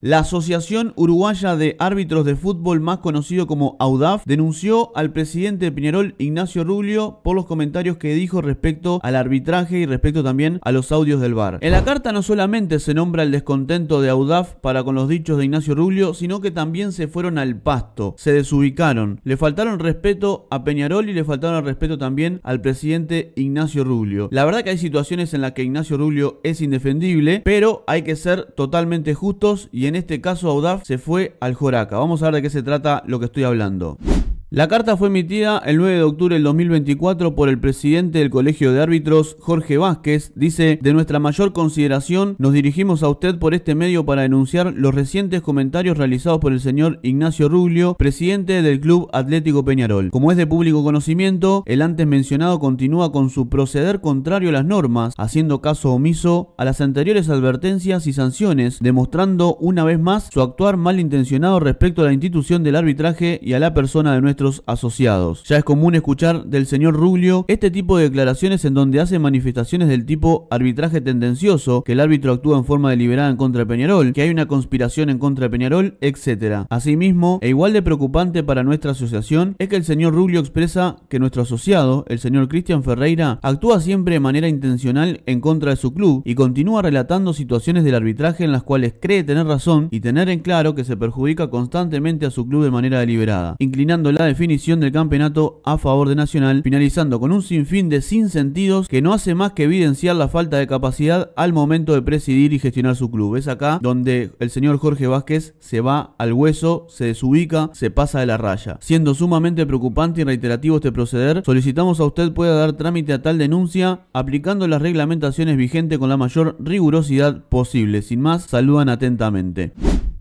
La Asociación Uruguaya de Árbitros de Fútbol, más conocido como AUDAF, denunció al presidente de Ignacio Rubio, por los comentarios que dijo respecto al arbitraje y respecto también a los audios del VAR. En la carta no solamente se nombra el descontento de AUDAF para con los dichos de Ignacio Rubio, sino que también se fueron al pasto, se desubicaron, le faltaron respeto a Peñarol y le faltaron respeto también al presidente Ignacio Rubio. La verdad que hay situaciones en las que Ignacio Rubio es indefendible, pero hay que ser totalmente justos y en este caso Audaf se fue al Joraca. Vamos a ver de qué se trata lo que estoy hablando. La carta fue emitida el 9 de octubre del 2024 por el presidente del Colegio de Árbitros, Jorge Vázquez. Dice, de nuestra mayor consideración nos dirigimos a usted por este medio para denunciar los recientes comentarios realizados por el señor Ignacio Ruglio, presidente del Club Atlético Peñarol. Como es de público conocimiento, el antes mencionado continúa con su proceder contrario a las normas, haciendo caso omiso a las anteriores advertencias y sanciones, demostrando una vez más su actuar malintencionado respecto a la institución del arbitraje y a la persona de nuestro asociados. Ya es común escuchar del señor Ruglio este tipo de declaraciones en donde hace manifestaciones del tipo arbitraje tendencioso, que el árbitro actúa en forma deliberada en contra de Peñarol, que hay una conspiración en contra de Peñarol, etc. Asimismo, e igual de preocupante para nuestra asociación es que el señor Ruglio expresa que nuestro asociado, el señor Cristian Ferreira, actúa siempre de manera intencional en contra de su club y continúa relatando situaciones del arbitraje en las cuales cree tener razón y tener en claro que se perjudica constantemente a su club de manera deliberada, inclinándola definición del campeonato a favor de Nacional, finalizando con un sinfín de sinsentidos que no hace más que evidenciar la falta de capacidad al momento de presidir y gestionar su club. Es acá donde el señor Jorge Vázquez se va al hueso, se desubica, se pasa de la raya. Siendo sumamente preocupante y reiterativo este proceder, solicitamos a usted pueda dar trámite a tal denuncia aplicando las reglamentaciones vigentes con la mayor rigurosidad posible. Sin más, saludan atentamente.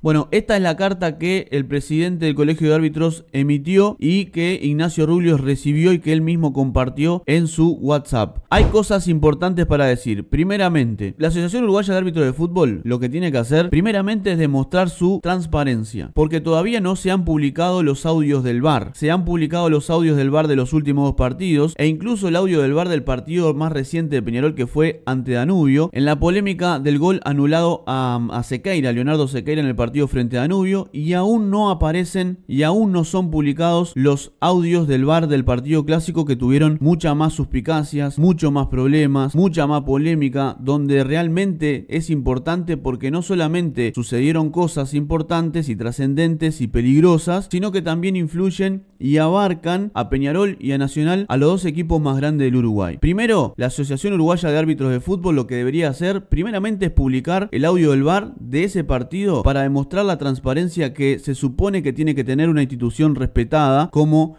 Bueno, esta es la carta que el presidente del Colegio de Árbitros emitió y que Ignacio rubios recibió y que él mismo compartió en su WhatsApp. Hay cosas importantes para decir. Primeramente, la Asociación Uruguaya de Árbitros de Fútbol lo que tiene que hacer primeramente es demostrar su transparencia, porque todavía no se han publicado los audios del VAR. Se han publicado los audios del VAR de los últimos dos partidos e incluso el audio del VAR del partido más reciente de Peñarol que fue ante Danubio en la polémica del gol anulado a, a Leonardo Sequeira en el partido frente a Danubio y aún no aparecen y aún no son publicados los audios del bar del partido clásico que tuvieron mucha más suspicacias, mucho más problemas, mucha más polémica, donde realmente es importante porque no solamente sucedieron cosas importantes y trascendentes y peligrosas, sino que también influyen y abarcan a Peñarol y a Nacional, a los dos equipos más grandes del Uruguay. Primero, la Asociación Uruguaya de Árbitros de Fútbol lo que debería hacer primeramente es publicar el audio del bar de ese partido para demostrar mostrar la transparencia que se supone que tiene que tener una institución respetada como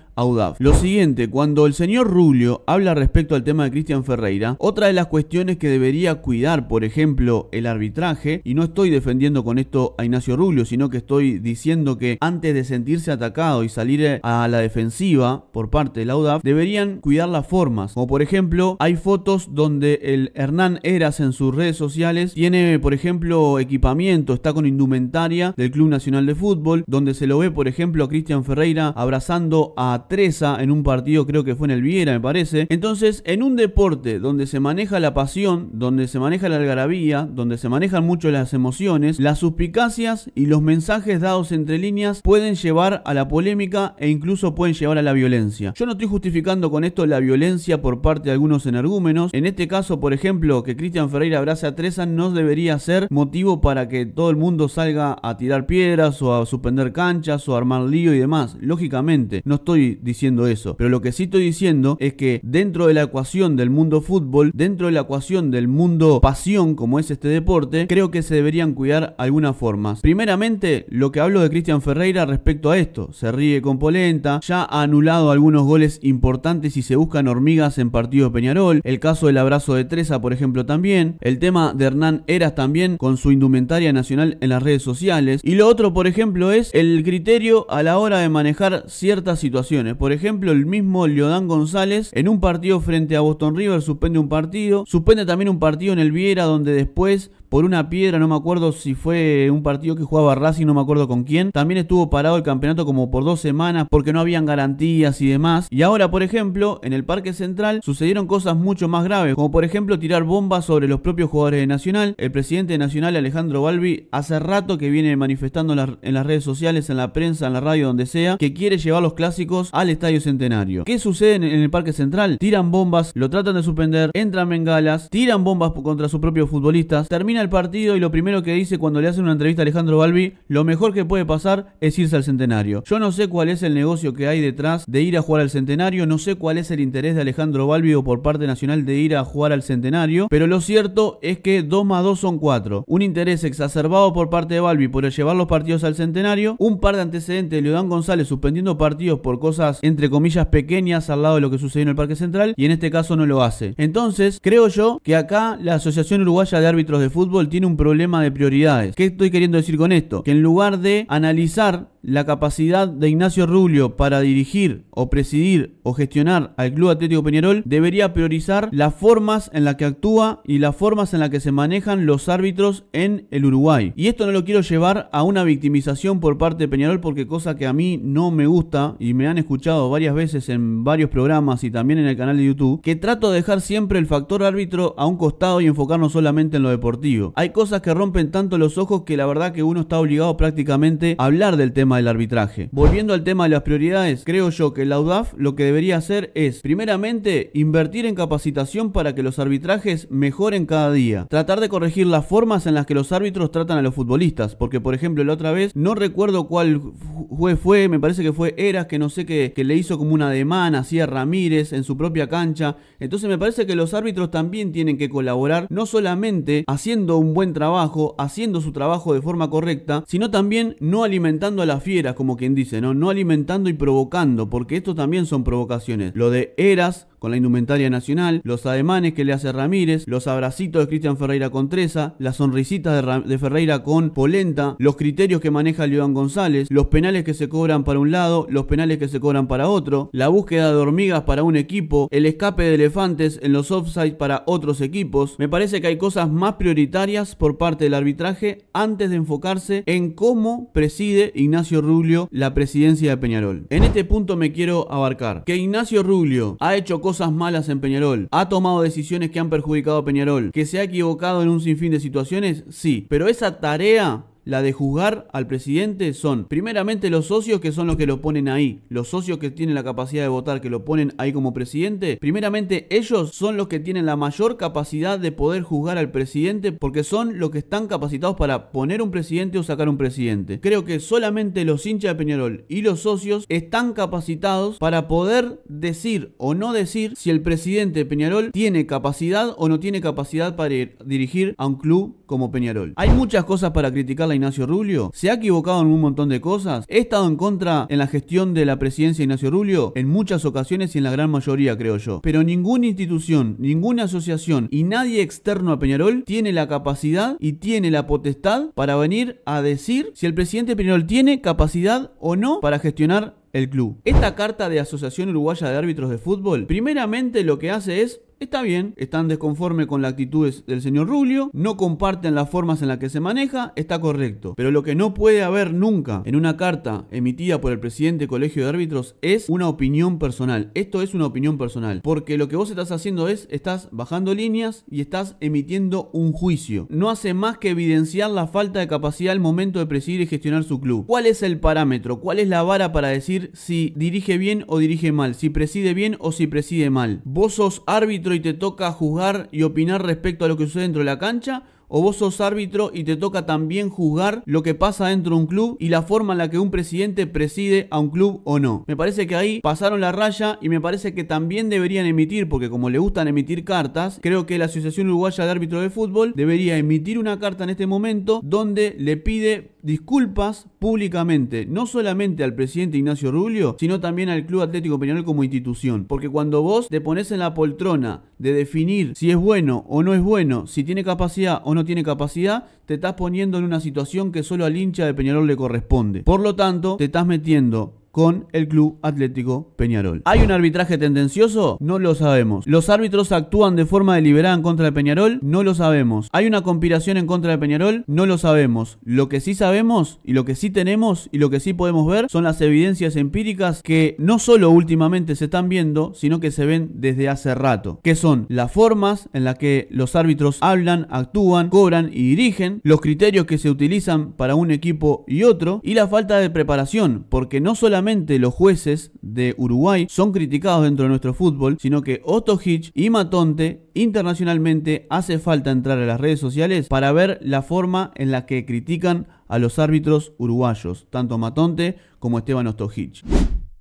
lo siguiente, cuando el señor Rubio habla respecto al tema de Cristian Ferreira, otra de las cuestiones que debería cuidar, por ejemplo, el arbitraje, y no estoy defendiendo con esto a Ignacio Rubio, sino que estoy diciendo que antes de sentirse atacado y salir a la defensiva por parte del Audaf, deberían cuidar las formas. Como por ejemplo, hay fotos donde el Hernán Eras en sus redes sociales tiene, por ejemplo, equipamiento, está con indumentaria del Club Nacional de Fútbol, donde se lo ve, por ejemplo, a Cristian Ferreira abrazando a Tresa en un partido, creo que fue en el Viera, me parece. Entonces, en un deporte donde se maneja la pasión, donde se maneja la algarabía, donde se manejan mucho las emociones, las suspicacias y los mensajes dados entre líneas pueden llevar a la polémica e incluso pueden llevar a la violencia. Yo no estoy justificando con esto la violencia por parte de algunos energúmenos. En este caso, por ejemplo, que Cristian Ferreira abrace a Tresa no debería ser motivo para que todo el mundo salga a tirar piedras o a suspender canchas o a armar lío y demás. Lógicamente, no estoy diciendo eso, pero lo que sí estoy diciendo es que dentro de la ecuación del mundo fútbol, dentro de la ecuación del mundo pasión como es este deporte, creo que se deberían cuidar algunas formas. Primeramente, lo que hablo de Cristian Ferreira respecto a esto, se ríe con Polenta, ya ha anulado algunos goles importantes y se buscan hormigas en partido Peñarol, el caso del abrazo de Treza, por ejemplo, también, el tema de Hernán Eras también con su indumentaria nacional en las redes sociales, y lo otro, por ejemplo, es el criterio a la hora de manejar ciertas situaciones por ejemplo, el mismo Leodán González en un partido frente a Boston River suspende un partido, suspende también un partido en el Viera donde después por una piedra, no me acuerdo si fue un partido que jugaba Racing, no me acuerdo con quién. También estuvo parado el campeonato como por dos semanas porque no habían garantías y demás. Y ahora, por ejemplo, en el Parque Central sucedieron cosas mucho más graves, como por ejemplo tirar bombas sobre los propios jugadores de Nacional. El presidente de Nacional, Alejandro Balbi, hace rato que viene manifestando en, las redes sociales, en la prensa, en la radio, donde sea, que quiere llevar los clásicos al Estadio Centenario. ¿Qué sucede en, el Parque Central? Tiran bombas, lo tratan de suspender, entran bengalas, tiran bombas contra sus propios futbolistas, terminan el partido y lo primero que dice cuando le hacen una entrevista a Alejandro Balbi, lo mejor que puede pasar es irse al centenario. Yo no sé cuál es el negocio que hay detrás de ir a jugar al centenario, no sé cuál es el interés de Alejandro Balbi o por parte nacional de ir a jugar al centenario, pero lo cierto es que 2 más 2 son 4. Un interés exacerbado por parte de Balbi por llevar los partidos al centenario, un par de antecedentes de Leodán González suspendiendo partidos por cosas entre comillas pequeñas al lado de lo que sucedió en el Parque Central y en este caso no lo hace. Entonces, creo yo que acá la Asociación Uruguaya de Árbitros de Fútbol tiene un problema de prioridades. ¿Qué estoy queriendo decir con esto? Que en lugar de analizar la capacidad de Ignacio Rubio para dirigir o presidir o gestionar al Club Atlético Peñarol debería priorizar las formas en las que actúa y las formas en las que se manejan los árbitros en el Uruguay. Y esto no lo quiero llevar a una victimización por parte de Peñarol porque cosa que a mí no me gusta y me han escuchado varias veces en varios programas y también en el canal de YouTube, que trato de dejar siempre el factor árbitro a un costado y enfocarnos solamente en lo deportivo. Hay cosas que rompen tanto los ojos que la verdad que uno está obligado prácticamente a hablar del tema del arbitraje. Volviendo al tema de las prioridades, creo yo que la UDAF lo que debería hacer es, primeramente, invertir en capacitación para que los arbitrajes mejoren cada día. Tratar de corregir las formas en las que los árbitros tratan a los futbolistas, porque por ejemplo la otra vez, no recuerdo cuál juez fue, me parece que fue Eras, que no sé qué, que le hizo como una demanda así a Ramírez en su propia cancha. Entonces me parece que los árbitros también tienen que colaborar, no solamente haciendo un buen trabajo, haciendo su trabajo de forma correcta, sino también no alimentando a las fieras, como quien dice, ¿no? No alimentando y provocando, porque esto también son provocaciones. Lo de Eras con la indumentaria nacional, los ademanes que le hace Ramírez, los abracitos de Cristian Ferreira con Treza, las sonrisitas de, Ferreira con Polenta, los criterios que maneja León González, los penales que se cobran para un lado, los penales que se cobran para otro, la búsqueda de hormigas para un equipo, el escape de elefantes en los offsides para otros equipos. Me parece que hay cosas más prioritarias por parte del arbitraje antes de enfocarse en cómo preside Ignacio Rubio la presidencia de Peñarol. En este punto me quiero abarcar. Que Ignacio Rubio ha hecho cosas malas en Peñarol, ha tomado decisiones que han perjudicado a Peñarol, que se ha equivocado en un sinfín de situaciones, sí, pero esa tarea la de juzgar al presidente son primeramente los socios que son los que lo ponen ahí, los socios que tienen la capacidad de votar, que lo ponen ahí como presidente, primeramente ellos son los que tienen la mayor capacidad de poder juzgar al presidente porque son los que están capacitados para poner un presidente o sacar un presidente. Creo que solamente los hinchas de Peñarol y los socios están capacitados para poder decir o no decir si el presidente de Peñarol tiene capacidad o no tiene capacidad para dirigir a un club como Peñarol. Hay muchas cosas para criticar la Ignacio Rulio ¿Se ha equivocado en un montón de cosas? ¿He estado en contra en la gestión de la presidencia de Ignacio Rulio En muchas ocasiones y en la gran mayoría, creo yo. Pero ninguna institución, ninguna asociación y nadie externo a Peñarol tiene la capacidad y tiene la potestad para venir a decir si el presidente Peñarol tiene capacidad o no para gestionar el club. Esta carta de Asociación Uruguaya de Árbitros de Fútbol, primeramente lo que hace es Está bien, están desconforme con las actitudes del señor Rubio, no comparten las formas en las que se maneja, está correcto. Pero lo que no puede haber nunca en una carta emitida por el presidente del Colegio de Árbitros es una opinión personal. Esto es una opinión personal, porque lo que vos estás haciendo es, estás bajando líneas y estás emitiendo un juicio. No hace más que evidenciar la falta de capacidad al momento de presidir y gestionar su club. ¿Cuál es el parámetro? ¿Cuál es la vara para decir si dirige bien o dirige mal? Si preside bien o si preside mal. Vos sos árbitro y te toca juzgar y opinar respecto a lo que sucede dentro de la cancha? ¿O vos sos árbitro y te toca también juzgar lo que pasa dentro de un club y la forma en la que un presidente preside a un club o no? Me parece que ahí pasaron la raya y me parece que también deberían emitir, porque como le gustan emitir cartas, creo que la Asociación Uruguaya de Árbitros de Fútbol debería emitir una carta en este momento donde le pide disculpas públicamente, no solamente al presidente Ignacio Rubio, sino también al Club Atlético Peñarol como institución. Porque cuando vos te pones en la poltrona de definir si es bueno o no es bueno, si tiene capacidad o no tiene capacidad, te estás poniendo en una situación que solo al hincha de Peñarol le corresponde. Por lo tanto, te estás metiendo con el Club Atlético Peñarol. ¿Hay un arbitraje tendencioso? No lo sabemos. ¿Los árbitros actúan de forma deliberada en contra de Peñarol? No lo sabemos. ¿Hay una conspiración en contra de Peñarol? No lo sabemos. Lo que sí sabemos y lo que sí tenemos y lo que sí podemos ver son las evidencias empíricas que no solo últimamente se están viendo, sino que se ven desde hace rato, que son las formas en las que los árbitros hablan, actúan, cobran y dirigen, los criterios que se utilizan para un equipo y otro y la falta de preparación, porque no solamente los jueces de Uruguay son criticados dentro de nuestro fútbol, sino que Otto y Matonte internacionalmente hace falta entrar a las redes sociales para ver la forma en la que critican a los árbitros uruguayos, tanto Matonte como Esteban Ostojic.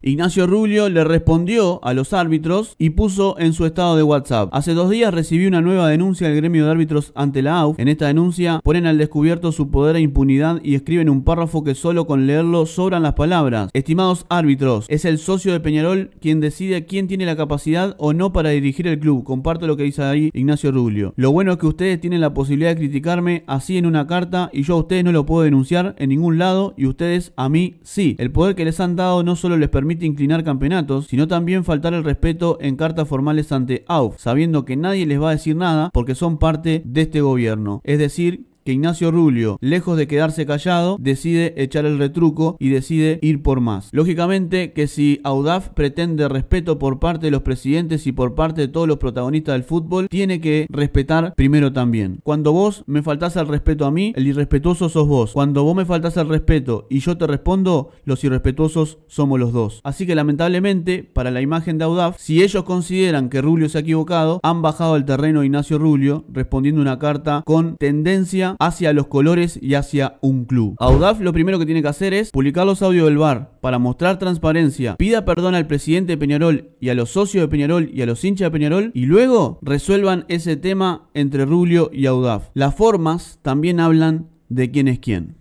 Ignacio Rubio le respondió a los árbitros y puso en su estado de WhatsApp. Hace dos días recibí una nueva denuncia del gremio de árbitros ante la AUF. En esta denuncia ponen al descubierto su poder e impunidad y escriben un párrafo que solo con leerlo sobran las palabras. Estimados árbitros, es el socio de Peñarol quien decide quién tiene la capacidad o no para dirigir el club. Comparto lo que dice ahí Ignacio Rubio. Lo bueno es que ustedes tienen la posibilidad de criticarme así en una carta y yo a ustedes no lo puedo denunciar en ningún lado y ustedes a mí sí. El poder que les han dado no solo les permite permite inclinar campeonatos, sino también faltar el respeto en cartas formales ante AUF, sabiendo que nadie les va a decir nada porque son parte de este gobierno. Es decir, que Ignacio Rulio, lejos de quedarse callado, decide echar el retruco y decide ir por más. Lógicamente que si Audaf pretende respeto por parte de los presidentes y por parte de todos los protagonistas del fútbol, tiene que respetar primero también. Cuando vos me faltás al respeto a mí, el irrespetuoso sos vos. Cuando vos me faltás al respeto y yo te respondo, los irrespetuosos somos los dos. Así que lamentablemente, para la imagen de Audaf, si ellos consideran que Rulio se ha equivocado, han bajado al terreno Ignacio Rulio respondiendo una carta con tendencia hacia los colores y hacia un club. Audaf lo primero que tiene que hacer es publicar los audios del bar para mostrar transparencia, pida perdón al presidente de Peñarol y a los socios de Peñarol y a los hinchas de Peñarol y luego resuelvan ese tema entre Rubio y Audaf. Las formas también hablan de quién es quién.